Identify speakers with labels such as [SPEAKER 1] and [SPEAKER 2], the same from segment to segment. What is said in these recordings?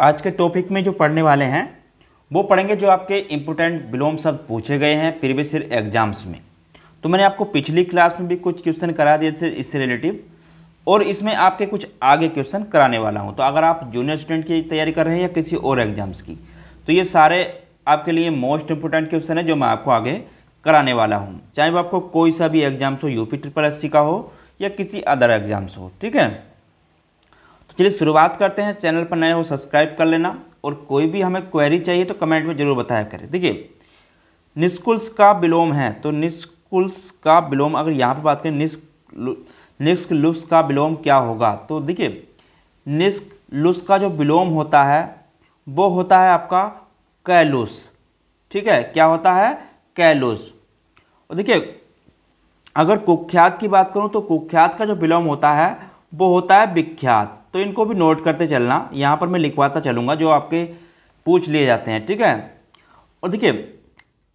[SPEAKER 1] आज के टॉपिक में जो पढ़ने वाले हैं वो पढ़ेंगे जो आपके इम्पोर्टेंट विलोम शब्द पूछे गए हैं प्रीवियस ईयर एग्जाम्स में तो मैंने आपको पिछली क्लास में भी कुछ क्वेश्चन करा दिए थे इससे रिलेटिव और इसमें आपके कुछ आगे क्वेश्चन कराने वाला हूँ तो अगर आप जूनियर स्टूडेंट की तैयारी कर रहे हैं या किसी और एग्जाम्स की तो ये सारे आपके लिए मोस्ट इंपोर्टेंट क्वेश्चन है जो मैं आपको आगे कराने वाला हूँ चाहे वो आपको कोई सा भी एग्जाम्स हो यूपी ट्रिपल एस का हो या किसी अदर एग्जाम्स हो ठीक है चलिए शुरुआत करते हैं चैनल पर नए हो सब्सक्राइब कर लेना और कोई भी हमें क्वेरी चाहिए तो कमेंट में ज़रूर बताया करें देखिए निस्कुल्स का विलोम है तो निस्कुल्स का विलोम अगर यहाँ पर बात करें निस्क निस्क लुस का विलोम क्या होगा तो देखिए निस्क लुस का जो विलोम होता है वो होता है आपका कैलुस ठीक है क्या होता है कैलुस और देखिए अगर कुख्यात की बात करूँ तो कुख्यात का जो विलोम होता है वो होता है विख्यात तो इनको भी नोट करते चलना यहाँ पर मैं लिखवाता चलूँगा जो आपके पूछ लिए जाते हैं ठीक है और देखिए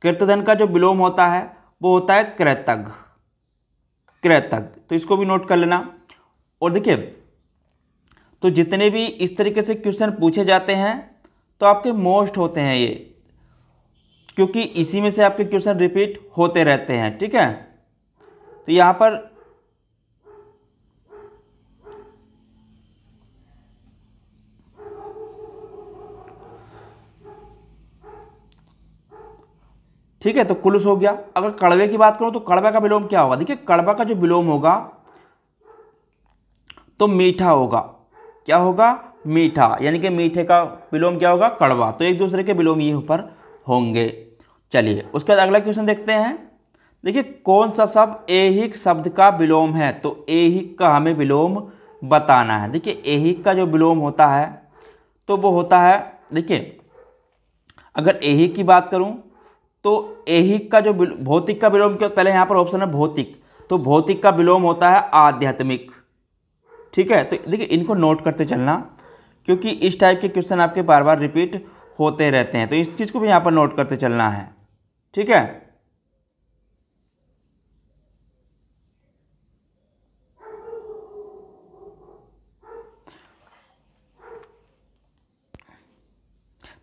[SPEAKER 1] कृतधन का जो विलोम होता है वो होता है कृतज्ञ कृतज्ञ तो इसको भी नोट कर लेना और देखिए तो जितने भी इस तरीके से क्वेश्चन पूछे जाते हैं तो आपके मोस्ट होते हैं ये क्योंकि इसी में से आपके क्वेश्चन रिपीट होते रहते हैं ठीक है तो यहाँ पर ठीक है तो कुलस हो गया अगर कड़वे की बात करूं तो कड़वा का विलोम क्या होगा देखिए कड़वा का जो विलोम होगा तो मीठा होगा क्या होगा मीठा यानी कि मीठे का विलोम क्या होगा कड़वा तो एक दूसरे के विलोम ये पर होंगे चलिए उसके बाद अगला क्वेश्चन देखते हैं देखिए कौन सा शब्द एहिक शब्द का विलोम है तो एहिक का हमें विलोम बताना है देखिए एहिक का जो विलोम होता है तो वो होता है देखिए अगर एहिक की बात करूं तो एहिक का जो भौतिक का विलोम क्या पहले यहाँ पर ऑप्शन है भौतिक तो भौतिक का विलोम होता है आध्यात्मिक ठीक है तो देखिए इनको नोट करते चलना क्योंकि इस टाइप के क्वेश्चन आपके बार बार रिपीट होते रहते हैं तो इस चीज़ को भी यहाँ पर नोट करते चलना है ठीक है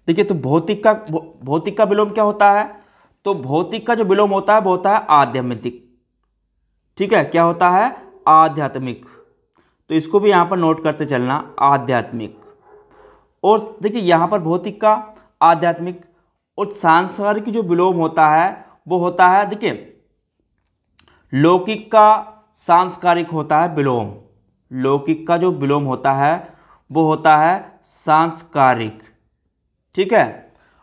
[SPEAKER 1] देखिए तो भौतिक का भौतिक का विलोम क्या होता है तो भौतिक का जो विलोम होता है वो होता है आध्यात्मिक ठीक है क्या होता है आध्यात्मिक तो इसको भी यहां पर नोट करते चलना आध्यात्मिक और देखिए यहां पर भौतिक का आध्यात्मिक और सांसारिक जो विलोम होता है वो होता है देखिए लौकिक का सांस्कारिक होता है विलोम लौकिक का जो विलोम होता है वो होता है सांस्कारिक ठीक है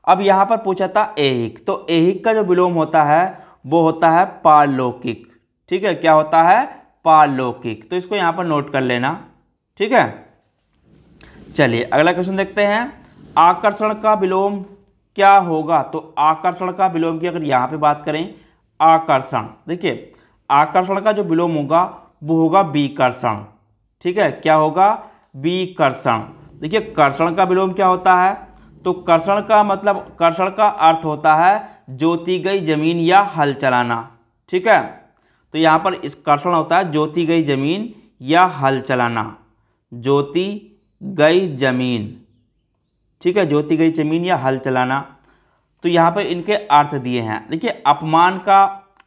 [SPEAKER 1] अब यहाँ पर पूछा था एहिक तो एहिक का जो विलोम होता है वो होता है पारलौकिक ठीक है क्या होता है पारलौकिक तो इसको यहाँ पर नोट कर लेना ठीक है चलिए अगला क्वेश्चन देखते हैं आकर्षण का विलोम क्या होगा तो आकर्षण का विलोम की अगर यहाँ पे बात करें आकर्षण देखिए आकर्षण का जो विलोम होगा वो होगा विकर्षण ठीक है क्या होगा विकर्षण देखिए कर्षण का विलोम क्या होता है तो कर्षण का मतलब कर्षण का अर्थ होता है जोती गई जमीन या हल चलाना ठीक है तो यहाँ पर इस कर्षण होता है जोती गई जमीन या हल चलाना जोती गई जमीन ठीक है जोती गई जमीन या हल चलाना तो यहाँ पर इनके अर्थ दिए हैं देखिए अपमान का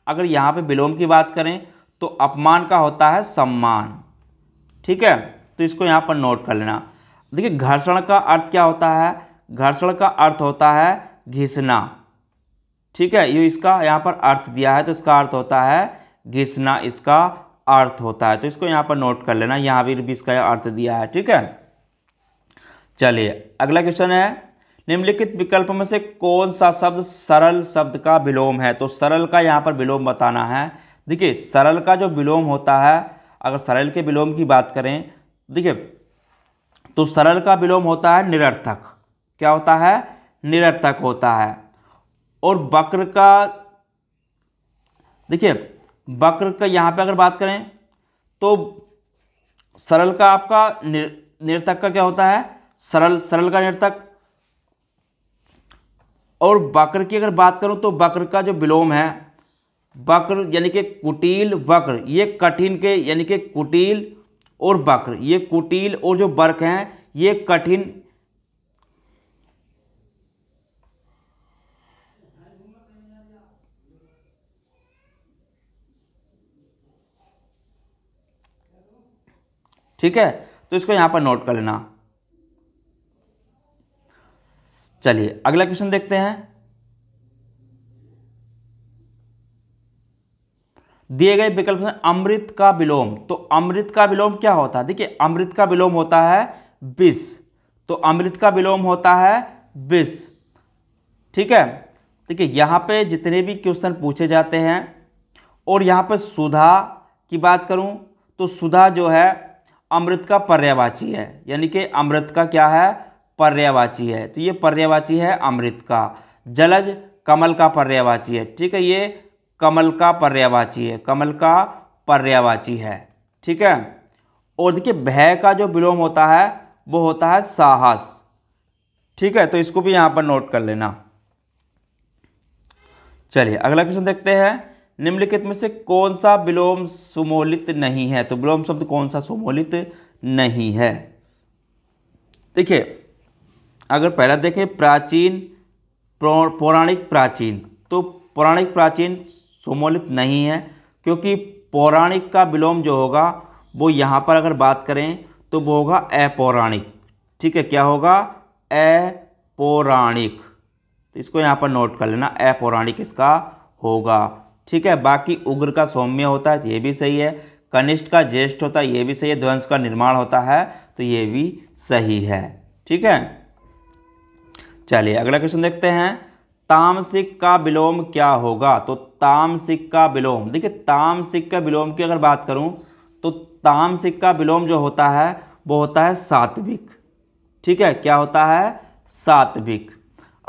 [SPEAKER 1] अगर यहाँ पे विलोम की बात करें तो अपमान का होता है सम्मान ठीक है तो इसको यहाँ पर नोट कर लेना देखिए घर्षण का अर्थ क्या होता है घर्षण का अर्थ होता है घिसना ठीक है ये इसका यहाँ पर अर्थ दिया है तो इसका अर्थ होता है घिसना इसका अर्थ होता है तो इसको यहाँ पर नोट कर लेना यहाँ भी इसका अर्थ दिया है ठीक है चलिए अगला क्वेश्चन है निम्नलिखित विकल्प में से कौन सा शब्द सरल शब्द का विलोम है तो सरल का यहाँ पर विलोम बताना है देखिए सरल का जो विलोम होता है अगर सरल के विलोम की बात करें देखिए तो सरल का विलोम होता है निरर्थक क्या होता है निरर्थक होता है और वक्र का देखिए वक्र का यहाँ पे अगर बात करें तो सरल का आपका निर, निरतक का क्या होता है सरल सरल का निरतक और वक्र की अगर बात करूँ तो वक्र का जो विलोम है वक्र यानी कि कुटिल वक्र ये कठिन के यानी कि कुटिल और वक्र ये कुटिल और जो वर्क हैं ये कठिन ठीक है तो इसको यहां पर नोट कर लेना चलिए अगला क्वेश्चन देखते हैं दिए गए विकल्प में अमृत का विलोम तो अमृत का विलोम क्या होता है देखिए अमृत का विलोम होता है बिस तो अमृत का विलोम होता है बिस ठीक है देखिए यहाँ पे जितने भी क्वेश्चन पूछे जाते हैं और यहाँ पे सुधा की बात करूँ तो सुधा जो है अमृत का पर्यावाची है यानी कि अमृत का क्या है पर्यावाची है तो ये पर्यावाची है अमृत का जलज कमल का पर्यावाची है ठीक है ये कमल का पर्यावाची है कमल का पर्यावाची है ठीक है और देखिए भय का जो विलोम होता है वो होता है साहस ठीक है तो इसको भी यहाँ पर नोट कर लेना चलिए अगला क्वेश्चन देखते हैं निम्नलिखित में से कौन सा विलोम सुमोलित नहीं है तो विलोम शब्द कौन सा सुमोलित नहीं है देखिए अगर पहला देखें प्राचीन पौराणिक प्राचीन तो पौराणिक प्राचीन सुमोलित नहीं है क्योंकि पौराणिक का विलोम जो होगा वो यहाँ पर अगर बात करें तो वो होगा अपौराणिक ठीक है क्या होगा अपौराणिक तो इसको यहाँ पर नोट कर लेना अपौराणिक इसका होगा ठीक है बाकी उग्र का सौम्य होता है ये भी सही है कनिष्ठ का ज्येष्ठ होता है ये भी सही है ध्वंस का निर्माण होता है तो ये भी सही है ठीक है चलिए अगला क्वेश्चन देखते हैं तामसिक का विलोम क्या होगा तो तामसिक का विलोम देखिए तामसिक का विलोम की अगर बात करूं तो तामसिक का विलोम जो होता है वो होता है सात्विक ठीक है क्या होता है सात्विक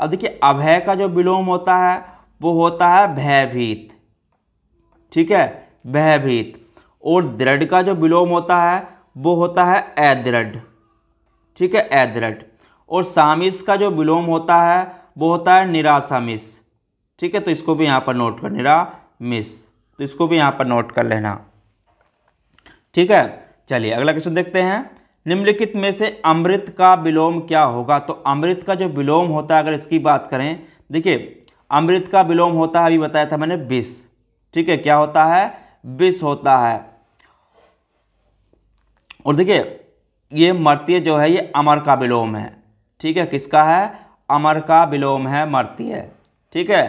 [SPEAKER 1] अब देखिए अभय का जो विलोम होता है वो होता है भयभीत ठीक है भयभीत और दृढ़ का जो विलोम होता है वो होता है अदृढ़ ठीक है अदृढ़ और सामिस का जो विलोम होता है वो होता है निरासामिस ठीक है तो इसको भी यहाँ पर नोट कर निरामिस तो इसको भी यहाँ पर नोट कर लेना ठीक है चलिए अगला क्वेश्चन देखते हैं निम्नलिखित में से अमृत का विलोम क्या होगा तो अमृत का जो विलोम होता है अगर इसकी बात करें देखिए अमृत का विलोम होता है अभी बताया था मैंने बीस ठीक है क्या होता है विष होता है और देखिए ये मर्त्य जो है ये अमर का विलोम है ठीक है किसका है अमर का विलोम है मर्त्य ठीक है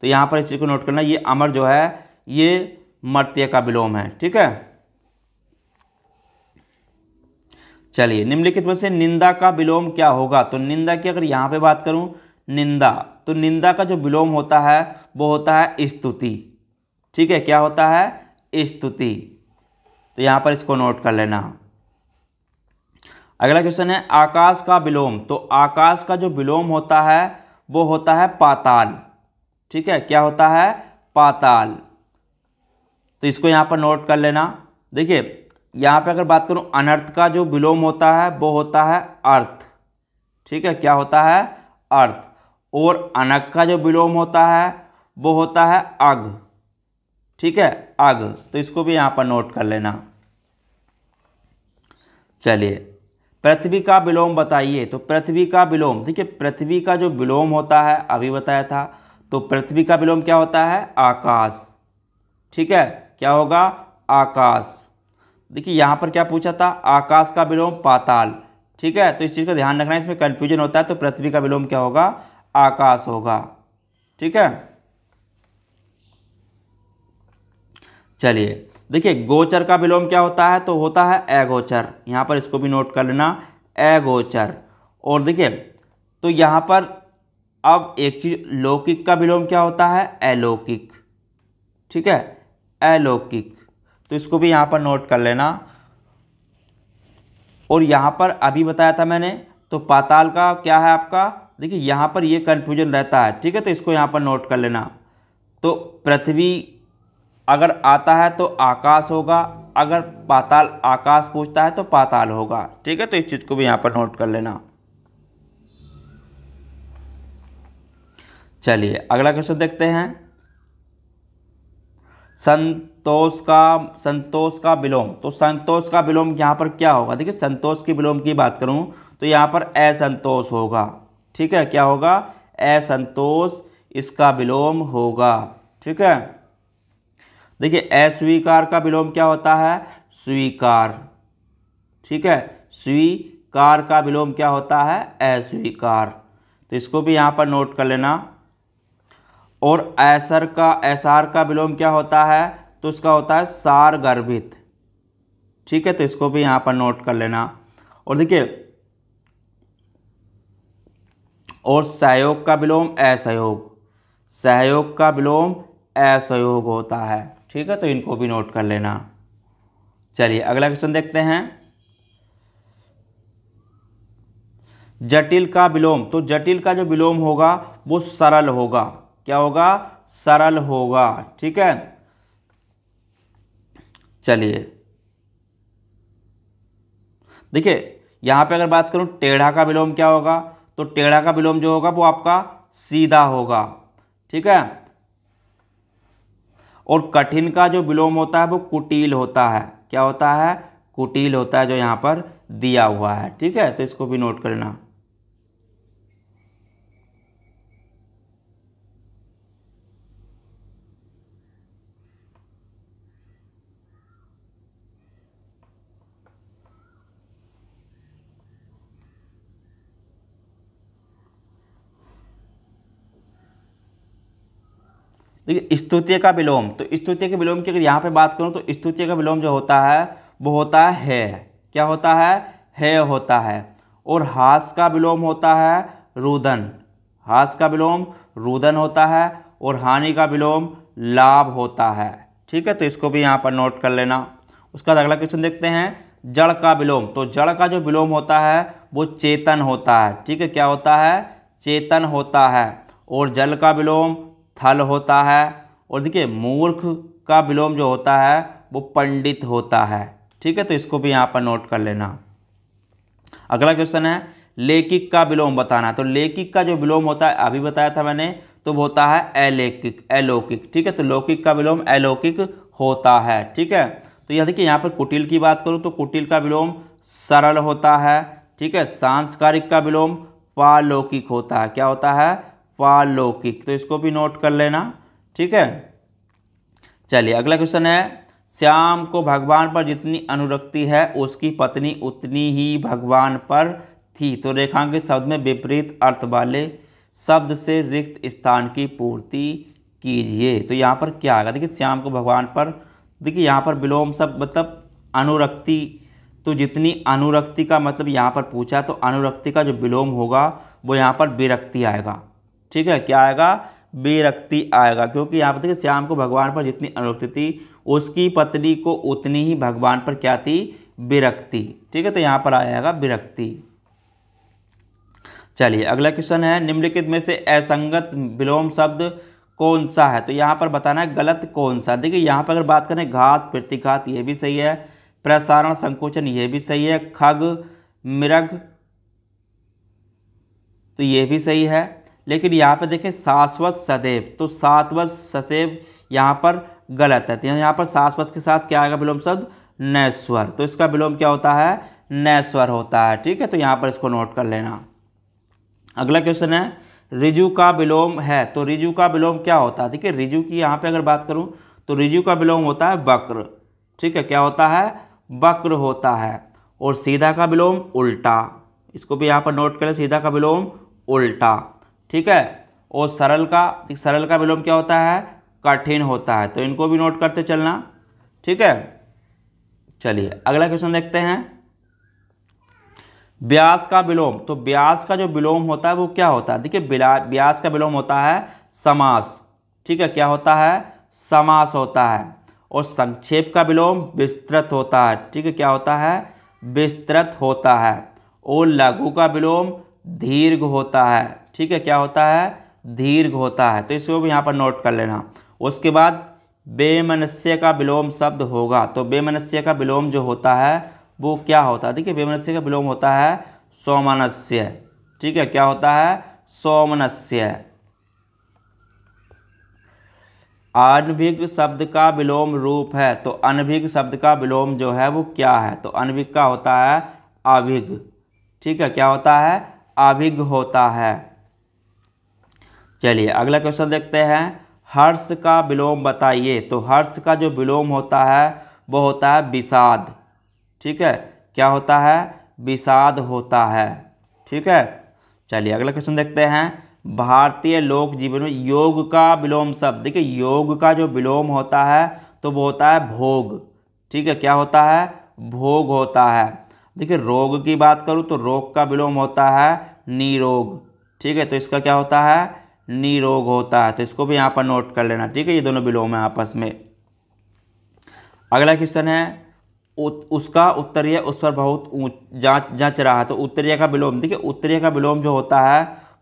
[SPEAKER 1] तो यहाँ पर इस चीज़ को नोट करना ये अमर जो है ये मर्त्य का विलोम है ठीक है चलिए निम्नलिखित में से निंदा का विलोम क्या होगा तो निंदा की अगर यहाँ पे बात करूँ निंदा तो निंदा का जो विलोम होता है वो होता है स्तुति ठीक है क्या होता है स्तुति तो यहाँ पर इसको नोट कर लेना अगला क्वेश्चन है आकाश का विलोम तो आकाश का जो विलोम होता है वो होता है पाताल ठीक है क्या होता है पाताल तो इसको यहाँ पर नोट कर लेना देखिए यहाँ पर अगर बात करूँ अनर्थ का जो विलोम होता है वो होता है अर्थ ठीक है क्या होता है अर्थ और अनक का जो विलोम होता है वो होता है अग ठीक है अग तो इसको भी यहाँ पर नोट कर लेना चलिए पृथ्वी का विलोम बताइए तो पृथ्वी का विलोम देखिए पृथ्वी का जो विलोम होता है अभी बताया था तो पृथ्वी का विलोम क्या होता है आकाश ठीक है क्या होगा आकाश देखिए यहाँ पर क्या पूछा था आकाश का विलोम पाताल ठीक है तो इस चीज़ का ध्यान रखना इसमें कन्फ्यूजन होता है तो पृथ्वी का विलोम क्या होगा आकाश होगा ठीक है चलिए देखिए गोचर का विलोम क्या होता है तो होता है अगोचर यहाँ पर इसको भी नोट कर लेना अगोचर और देखिए तो यहाँ पर अब एक चीज लौकिक का विलोम क्या होता है अलौकिक ठीक है अलौकिक तो इसको भी यहाँ पर नोट कर लेना और यहाँ पर अभी बताया था मैंने तो पाताल का क्या है आपका देखिए यहाँ पर ये कन्फ्यूजन रहता है ठीक है तो इसको यहाँ पर नोट कर लेना तो पृथ्वी अगर आता है तो आकाश होगा अगर पाताल आकाश पूछता है तो पाताल होगा ठीक है तो इस चीज़ को भी यहाँ पर नोट कर लेना चलिए अगला क्वेश्चन देखते हैं संतोष का संतोष का विलोम तो संतोष का विलोम यहाँ पर क्या होगा देखिए संतोष के विलोम की बात करूँ तो यहाँ पर असंतोष होगा ठीक है क्या होगा असंतोष इसका विलोम होगा ठीक है देखिए अस्वीकार का विलोम क्या होता है स्वीकार ठीक है स्वीकार का विलोम क्या होता है अस्वीकार तो इसको भी यहाँ पर नोट कर लेना और ऐसर का ऐसार का विलोम क्या होता है तो उसका होता है सार गर्भित ठीक है तो इसको भी यहाँ पर नोट कर लेना और देखिए और सहयोग का विलोम असहयोग सहयोग का विलोम असहयोग होता है ठीक है तो इनको भी नोट कर लेना चलिए अगला क्वेश्चन देखते हैं जटिल का विलोम तो जटिल का जो विलोम होगा वो सरल होगा क्या होगा सरल होगा ठीक है चलिए देखिए यहां पे अगर बात करूं टेढ़ा का विलोम क्या होगा तो टेढ़ा का विलोम जो होगा वो आपका सीधा होगा ठीक है और कठिन का जो विलोम होता है वो कुटिल होता है क्या होता है कुटिल होता है जो यहाँ पर दिया हुआ है ठीक है तो इसको भी नोट करना देखिए स्तुतीय का विलोम तो स्तुतीय के विलोम की अगर यहाँ पे बात करूँ तो स्तुतीय का विलोम जो होता है वो होता है है क्या होता है है होता है और हास का विलोम होता है रुदन हास का विलोम रुदन होता है और हानि का विलोम लाभ होता है ठीक है तो इसको भी यहाँ पर नोट कर लेना उसका अगला क्वेश्चन देखते हैं जड़ का विलोम तो जड़ का जो विलोम होता है वो चेतन होता है ठीक है क्या होता है चेतन होता है और जल का विलोम थल होता है और देखिए मूर्ख का विलोम जो होता है वो पंडित होता है ठीक है तो इसको भी यहाँ पर नोट कर लेना अगला क्वेश्चन है लेखिक का विलोम बताना तो लेखिक का जो विलोम होता है अभी बताया था मैंने तो वो होता है अलौकिक अलौकिक ठीक है तो लौकिक का विलोम अलौकिक होता है ठीक है तो यह देखिए यहाँ पर कुटिल की बात करूँ तो कुटिल का विलोम सरल होता है ठीक है सांस्कारिक का विलोम पालौकिक होता है क्या होता है पालौकिक तो इसको भी नोट कर लेना ठीक है चलिए अगला क्वेश्चन है श्याम को भगवान पर जितनी अनुरक्ति है उसकी पत्नी उतनी ही भगवान पर थी तो रेखांकित शब्द में विपरीत अर्थ वाले शब्द से रिक्त स्थान की पूर्ति कीजिए तो यहाँ पर क्या आएगा देखिए श्याम को भगवान पर देखिए यहाँ पर विलोम शब्द मतलब अनुरक्ति तो जितनी अनुरक्ति का मतलब यहाँ पर पूछा तो अनुरक्ति का जो विलोम होगा वो यहाँ पर विरक्ति आएगा ठीक है क्या आएगा विरक्ति आएगा क्योंकि यहाँ पर देखिए श्याम को भगवान पर जितनी अनुरक्ति थी उसकी पत्नी को उतनी ही भगवान पर क्या थी विरक्ति ठीक है तो यहाँ पर आएगा विरक्ति चलिए अगला क्वेश्चन है निम्नलिखित में से असंगत विलोम शब्द कौन सा है तो यहाँ पर बताना है गलत कौन सा देखिए यहाँ पर अगर बात करें घात प्रतिघात ये भी सही है प्रसारण संकोचन ये भी सही है खग मृग तो ये भी सही है लेकिन यहाँ पर देखें शाश्वत सदैव तो सातवत ससेव यहाँ पर गलत है तो यहाँ पर शाश्वत के साथ क्या आएगा विलोम शब्द नैस्वर तो इसका विलोम क्या होता है नैस्वर होता है ठीक है तो यहाँ पर इसको नोट कर लेना अगला क्वेश्चन है रिजु का विलोम है तो रिजु का विलोम क्या होता है ठीक है रिजु की यहाँ पे अगर बात करूँ तो रिजु का विलोम होता है वक्र ठीक है क्या होता है वक्र होता है और सीधा का विलोम उल्टा इसको भी यहाँ पर नोट करें सीधा का विलोम उल्टा ठीक है और सरल का सरल का विलोम क्या होता है कठिन होता है तो इनको भी नोट करते चलना ठीक है चलिए अगला क्वेश्चन देखते हैं ब्यास का विलोम तो ब्यास का जो विलोम होता है वो क्या होता है देखिए ब्यास का विलोम होता है समास ठीक है क्या होता है समास होता है और संक्षेप का विलोम विस्तृत होता है ठीक है क्या होता है विस्तृत होता है और लघु का विलोम दीर्घ होता है ठीक है क्या होता है दीर्घ होता है तो इसको भी यहाँ पर नोट कर लेना उसके बाद बेमनस्य का विलोम शब्द होगा तो बेमनस्य का विलोम जो होता है वो क्या होता है देखिए बेमनस्य का विलोम होता है सोमनस्य ठीक है क्या होता है सोमनस्य अनभिज्ञ शब्द का विलोम रूप है तो अनभिज्ञ शब्द का विलोम जो है वो क्या है तो अनभिज्ञ का होता है अभिज्ञ ठीक है क्या होता है अभिज्ञ होता है चलिए अगला क्वेश्चन देखते हैं हर्ष का विलोम बताइए तो हर्ष का जो विलोम होता है वो होता है विषाद ठीक है क्या होता है विषाद होता है ठीक है चलिए अगला क्वेश्चन देखते हैं भारतीय लोक जीवन में योग का विलोम शब्द देखिए योग का जो विलोम होता है तो वो होता है भोग ठीक है क्या होता है भोग होता है देखिए रोग की बात करूँ तो रोग का विलोम होता है निरोग ठीक है तो इसका क्या होता है निरोग होता है तो इसको भी यहाँ पर नोट कर लेना ठीक है ये दोनों विलोम है आपस में अगला क्वेश्चन है उसका उत्तरीय उस पर बहुत जांच जांच रहा है तो उत्तरीय का विलोम देखिए उत्तरीय का विलोम जो होता है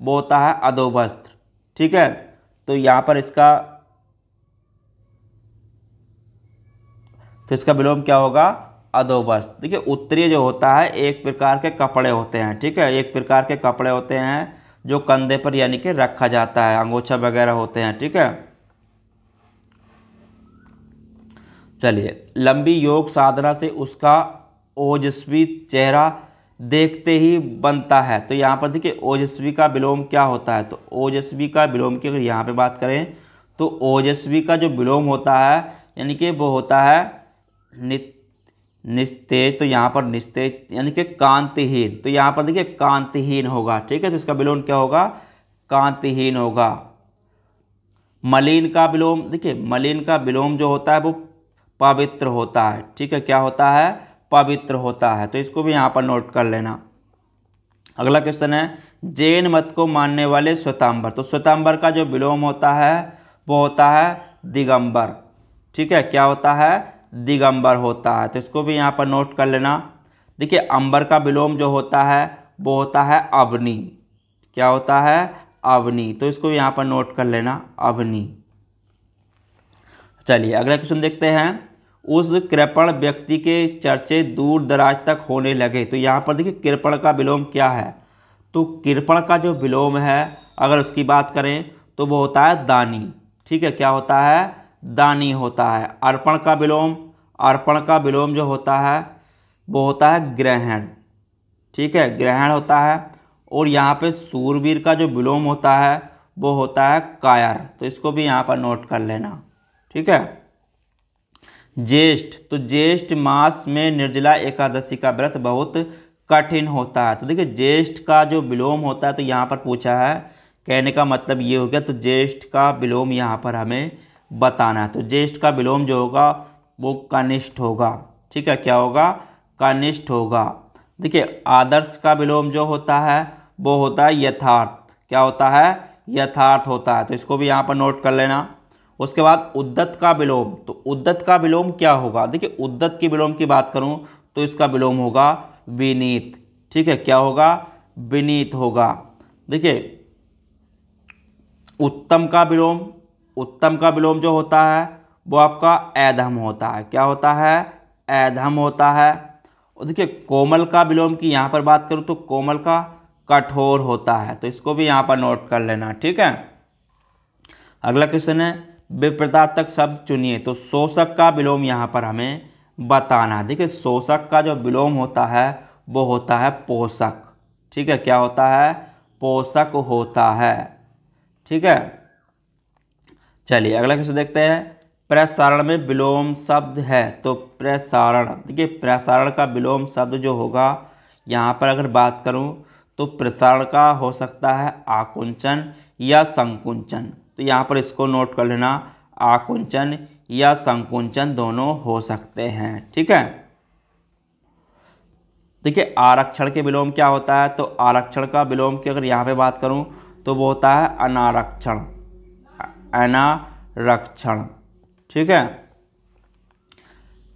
[SPEAKER 1] वो होता है अधोवस्त्र ठीक है तो यहाँ पर इसका तो इसका विलोम क्या होगा अधोवस्त्र देखिए उत्तरीय जो होता है एक प्रकार के कपड़े होते हैं ठीक है एक प्रकार के कपड़े होते हैं जो कंधे पर यानी कि रखा जाता है अंगोछा वगैरह होते हैं ठीक है चलिए लंबी योग साधना से उसका ओजस्वी चेहरा देखते ही बनता है तो यहाँ पर देखिए ओजस्वी का विलोम क्या होता है तो ओजस्वी का विलोम की अगर यहाँ पर बात करें तो ओजस्वी का जो विलोम होता है यानी कि वो होता है नित्य निस्तेज तो यहाँ पर निस्तेज यानी कि कांतिहीन तो यहाँ पर देखिए कांतिहीन होगा ठीक है तो इसका विलोम क्या होगा कांतिहीन होगा मलिन का विलोम देखिए मलिन का विलोम जो होता है वो पवित्र होता है ठीक है क्या होता है पवित्र होता है तो इसको भी यहाँ पर नोट कर लेना अगला क्वेश्चन है जैन मत को मानने वाले स्वतंबर तो स्वतंबर का जो विलोम होता है वो होता है दिगंबर ठीक है क्या होता है दिगंबर होता है तो इसको भी यहाँ पर नोट कर लेना देखिए अंबर का विलोम जो होता है वो होता है अवनी क्या होता है अवनी तो इसको भी यहाँ पर नोट कर लेना अवनी चलिए अगला क्वेश्चन देखते हैं उस कृपण व्यक्ति के चर्चे दूर दराज तक होने लगे तो यहाँ पर देखिए कृपण का विलोम क्या है तो कृपण का जो विलोम है अगर उसकी बात करें तो वो होता है दानी ठीक है क्या होता है दानी होता है अर्पण का विलोम अर्पण का विलोम जो होता है वो होता है ग्रहण ठीक है ग्रहण होता है और यहाँ पे सूरवीर का जो विलोम होता है वो होता है कायर तो इसको भी यहाँ पर नोट कर लेना ठीक है ज्येष्ठ तो ज्येष्ठ मास में निर्जला एकादशी का व्रत बहुत कठिन होता है तो देखिए ज्येष्ठ का जो विलोम होता है तो यहाँ पर पूछा है कहने का मतलब ये हो गया तो ज्येष्ठ का विलोम यहाँ पर हमें बताना है तो ज्येष्ठ का विलोम जो होगा वो कनिष्ठ होगा ठीक है क्या होगा कनिष्ठ होगा देखिए आदर्श का विलोम जो होता है वो होता है यथार्थ क्या होता है यथार्थ होता है तो इसको भी यहाँ पर नोट कर लेना उसके बाद उद्दत का विलोम तो उद्दत का विलोम क्या होगा देखिए उद्दत के विलोम की बात करूँ तो इसका विलोम होगा विनीत ठीक है क्या होगा विनीत होगा देखिए उत्तम का विलोम उत्तम का विलोम जो होता है वो आपका ऐधम होता है क्या होता है ऐधम होता है और देखिए कोमल का विलोम की यहाँ पर बात करूँ तो कोमल का कठोर होता है तो इसको भी यहाँ पर नोट कर लेना ठीक है अगला क्वेश्चन है विप्रताप तक शब्द चुनिए तो शोषक का विलोम यहाँ पर हमें बताना है देखिए शोषक का जो विलोम होता है वो होता है पोषक ठीक है क्या होता है पोषक होता है ठीक है चलिए अगला क्वेश्चन देखते हैं प्रसारण में विलोम शब्द है तो प्रसारण देखिए प्रसारण का विलोम शब्द जो होगा यहाँ पर अगर बात करूँ तो प्रसारण का हो सकता है आकुंचन या संकुंचन तो यहाँ पर इसको नोट कर लेना आकुंचन या संकुंचन दोनों हो सकते हैं ठीक है देखिए आरक्षण के विलोम क्या होता है तो आरक्षण का विलोम की अगर यहाँ पे बात करूँ तो वो होता है अनारक्षण अनारक्षण ठीक है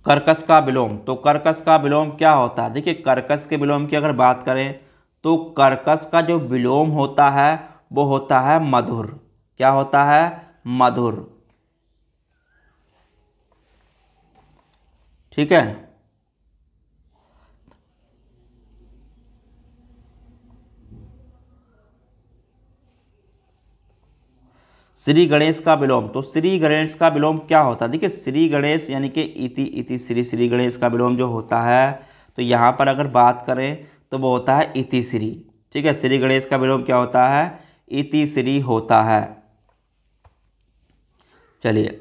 [SPEAKER 1] कर्कस का विलोम तो कर्कस का विलोम क्या होता है देखिए कर्कस के विलोम की अगर बात करें तो कर्कस का जो विलोम होता है वो होता है मधुर क्या होता है मधुर ठीक है श्री गणेश का विलोम तो श्री गणेश का विलोम क्या होता है देखिए श्री गणेश यानी कि इति इति श्री श्री गणेश का विलोम जो होता है तो यहाँ पर अगर बात करें तो वो होता है इति श्री ठीक है श्री गणेश का विलोम क्या होता है इति श्री होता है चलिए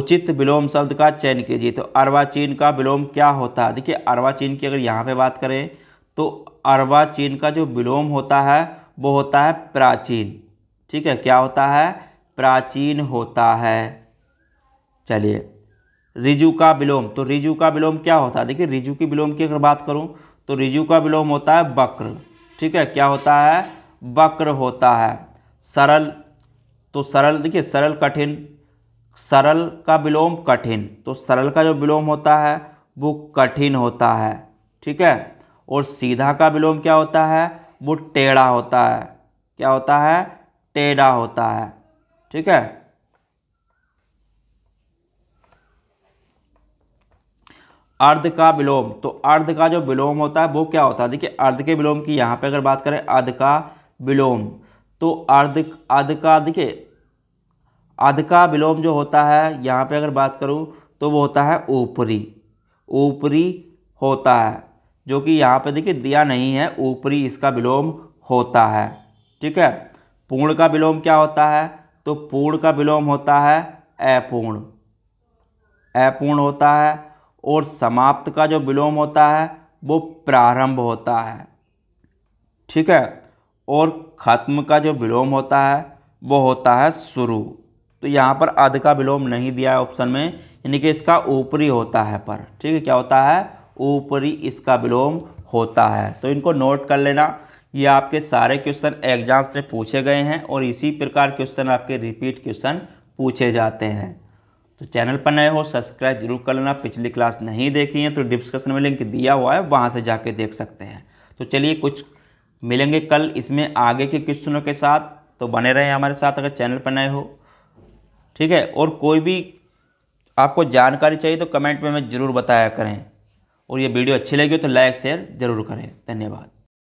[SPEAKER 1] उचित विलोम शब्द का चयन कीजिए तो अरवाचीन का विलोम क्या होता है देखिए अरवाचीन की अगर यहाँ पर बात करें तो अरवाचीन का जो विलोम होता है वो होता है प्राचीन ठीक है क्या होता है प्राचीन होता है चलिए रिजु का विलोम तो रिजु का विलोम क्या होता है देखिए रिजु की विलोम की अगर बात करूं तो रिजु का विलोम होता है वक्र ठीक है क्या होता है वक्र होता है सरल तो सरल देखिए सरल कठिन सरल का विलोम कठिन तो सरल का जो विलोम होता है वो कठिन होता है ठीक है और सीधा का विलोम क्या होता है वो टेढ़ा होता है क्या होता है टेढ़ा होता है ठीक है अर्ध का विलोम तो अर्ध का जो विलोम होता है वो क्या होता है देखिए अर्ध के विलोम की यहाँ पे अगर बात करें अर्ध का विलोम तो अर्ध अर्ध का देखिए अर्ध का विलोम जो होता है यहाँ पे अगर बात करूँ तो वो होता है ऊपरी ऊपरी होता है जो कि यहाँ पे देखिए दिया नहीं है ऊपरी इसका विलोम होता है ठीक है पूर्ण का विलोम क्या होता है तो पूर्ण का विलोम होता है अपूर्ण अपूर्ण होता है और समाप्त का जो विलोम होता है वो प्रारंभ होता है ठीक है और ख़त्म का जो विलोम होता है वो होता है शुरू तो यहाँ पर अध का विलोम नहीं दिया है ऑप्शन में यानी कि इसका ऊपरी होता है पर ठीक है क्या होता है ऊपरी इसका विलोम होता है तो इनको नोट कर लेना ये आपके सारे क्वेश्चन एग्जाम्स में पूछे गए हैं और इसी प्रकार क्वेश्चन आपके रिपीट क्वेश्चन पूछे जाते हैं तो चैनल पर नए हो सब्सक्राइब जरूर कर लेना पिछली क्लास नहीं देखी है तो डिस्क्रिप्शन में लिंक दिया हुआ है वहाँ से जाके देख सकते हैं तो चलिए कुछ मिलेंगे कल इसमें आगे के क्वेश्चनों के साथ तो बने रहें हमारे साथ अगर चैनल पर नए हो ठीक है और कोई भी आपको जानकारी चाहिए तो कमेंट में हमें ज़रूर बताया करें और ये वीडियो अच्छी लगी हो तो लाइक शेयर ज़रूर करें धन्यवाद